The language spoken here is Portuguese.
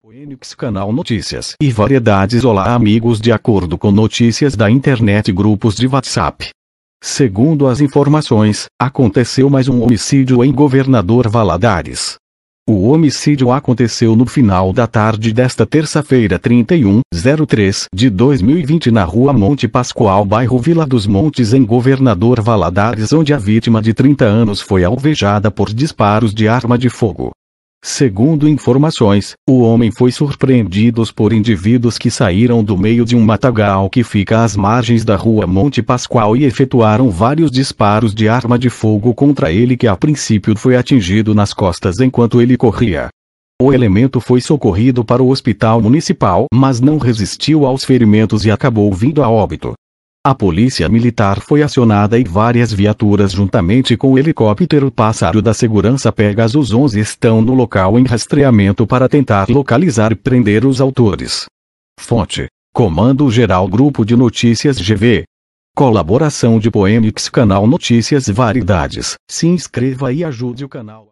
Poenix Canal Notícias e Variedades Olá amigos de acordo com notícias da internet e grupos de WhatsApp. Segundo as informações, aconteceu mais um homicídio em Governador Valadares. O homicídio aconteceu no final da tarde desta terça-feira 31/03 de 2020 na rua Monte Pascoal, bairro Vila dos Montes, em Governador Valadares, onde a vítima de 30 anos foi alvejada por disparos de arma de fogo. Segundo informações, o homem foi surpreendido por indivíduos que saíram do meio de um matagal que fica às margens da rua Monte Pascoal e efetuaram vários disparos de arma de fogo contra ele que a princípio foi atingido nas costas enquanto ele corria. O elemento foi socorrido para o hospital municipal, mas não resistiu aos ferimentos e acabou vindo a óbito. A polícia militar foi acionada e várias viaturas juntamente com o helicóptero Pássaro da segurança Pegasus 11 estão no local em rastreamento para tentar localizar e prender os autores. Fonte: Comando Geral Grupo de Notícias GV. Colaboração de Poemix Canal Notícias Variedades. Se inscreva e ajude o canal.